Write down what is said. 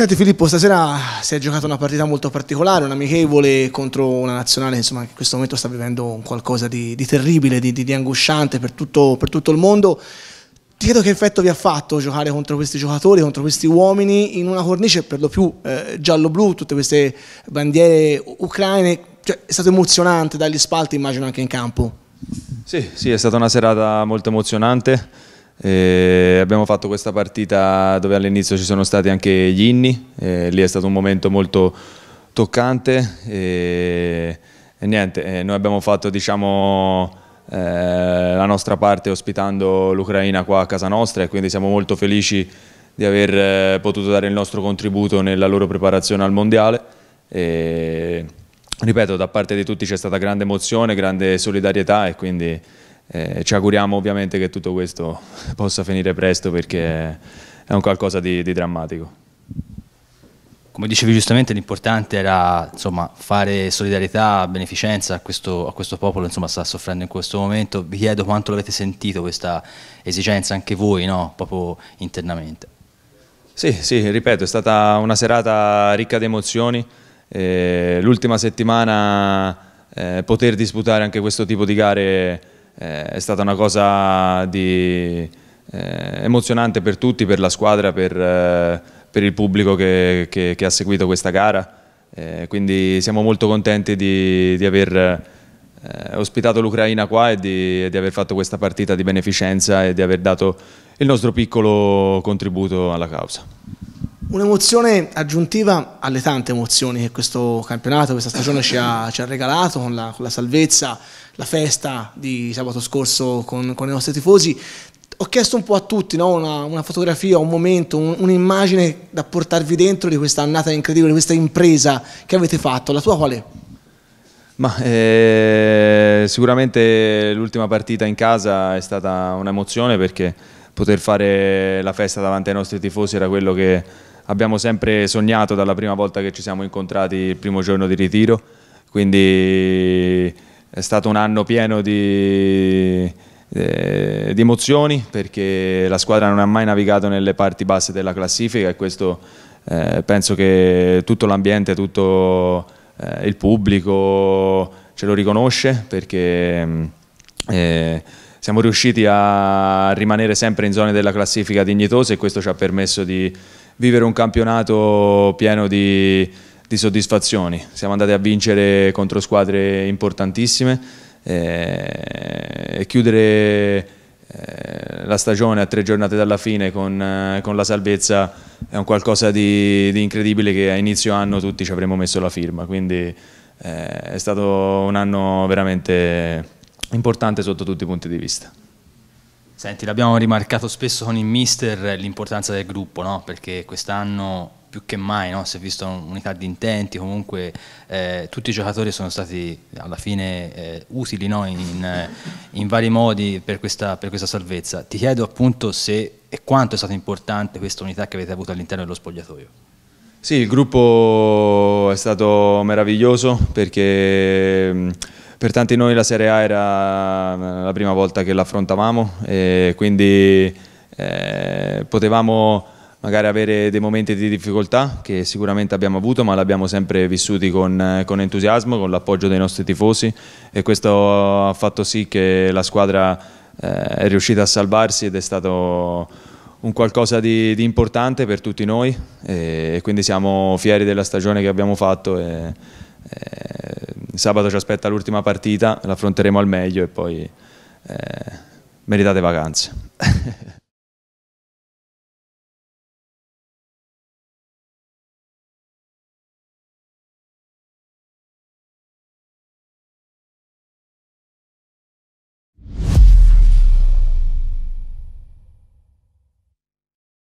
Senti Filippo, stasera si è giocata una partita molto particolare, un'amichevole contro una nazionale insomma, che in questo momento sta vivendo qualcosa di, di terribile, di, di, di angosciante per tutto, per tutto, il mondo. Ti chiedo che effetto vi ha fatto giocare contro questi giocatori, contro questi uomini, in una cornice per lo più eh, giallo-blu, tutte queste bandiere ucraine. Cioè, è stato emozionante dagli spalti, immagino anche in campo. Sì, sì, è stata una serata molto emozionante eh, abbiamo fatto questa partita dove all'inizio ci sono stati anche gli inni, eh, lì è stato un momento molto toccante e, eh, e niente, eh, noi abbiamo fatto diciamo, eh, la nostra parte ospitando l'Ucraina qua a casa nostra e quindi siamo molto felici di aver potuto dare il nostro contributo nella loro preparazione al Mondiale. E, ripeto, da parte di tutti c'è stata grande emozione, grande solidarietà e quindi eh, ci auguriamo ovviamente che tutto questo possa finire presto perché è un qualcosa di, di drammatico. Come dicevi giustamente l'importante era insomma, fare solidarietà, beneficenza a questo, a questo popolo che sta soffrendo in questo momento. Vi chiedo quanto l'avete sentito questa esigenza anche voi, no? proprio internamente. Sì, sì, ripeto, è stata una serata ricca di emozioni. Eh, l'ultima settimana eh, poter disputare anche questo tipo di gare eh, è stata una cosa di, eh, emozionante per tutti, per la squadra, per, eh, per il pubblico che, che, che, ha seguito questa gara. Eh, quindi siamo molto contenti di, di aver eh, ospitato l'Ucraina qua e di, di, aver fatto questa partita di beneficenza e di aver dato il nostro piccolo contributo alla causa. Un'emozione aggiuntiva alle tante emozioni che questo campionato, questa stagione ci ha, ci ha regalato con la, con la, salvezza, la festa di sabato scorso con, con i nostri tifosi. Ho chiesto un po' a tutti no? una, una, fotografia, un momento, un'immagine da portarvi dentro di questa annata incredibile, di questa impresa che avete fatto. La tua qual è? Ma, eh, sicuramente l'ultima partita in casa è stata un'emozione perché poter fare la festa davanti ai nostri tifosi era quello che abbiamo sempre sognato dalla prima volta che ci siamo incontrati il primo giorno di ritiro, quindi è stato un anno pieno di, eh, di emozioni perché la squadra non ha mai navigato nelle parti basse della classifica e questo eh, penso che tutto l'ambiente, tutto eh, il pubblico ce lo riconosce perché mm, eh, siamo riusciti a rimanere sempre in zone della classifica dignitose e questo ci ha permesso di vivere un campionato pieno di, di soddisfazioni. Siamo andati a vincere contro squadre importantissime eh, e chiudere eh, la stagione a tre giornate dalla fine con, eh, con la salvezza è un qualcosa di, di, incredibile che a inizio anno tutti ci avremmo messo la firma, quindi eh, è stato un anno veramente importante sotto tutti i punti di vista. Senti, l'abbiamo rimarcato spesso con il mister l'importanza del gruppo, no? perché quest'anno più che mai no? si è visto un'unità di intenti, comunque eh, tutti i giocatori sono stati alla fine eh, utili no? in, in, eh, vari modi per questa, per questa, salvezza. Ti chiedo appunto se e quanto è stata importante questa unità che avete avuto all'interno dello spogliatoio. Sì, il gruppo è stato meraviglioso perché per tanti noi la Serie A era eh, la prima volta che l'affrontavamo e quindi eh, potevamo magari avere dei momenti di difficoltà che sicuramente abbiamo avuto ma l'abbiamo sempre vissuti con, eh, con entusiasmo, con l'appoggio dei nostri tifosi e questo ha fatto sì che la squadra eh, è riuscita a salvarsi ed è stato un qualcosa di, di importante per tutti noi e, e, quindi siamo fieri della stagione che abbiamo fatto e, e eh, sabato ci aspetta l'ultima partita, l'affronteremo al meglio e poi eh, meritate vacanze.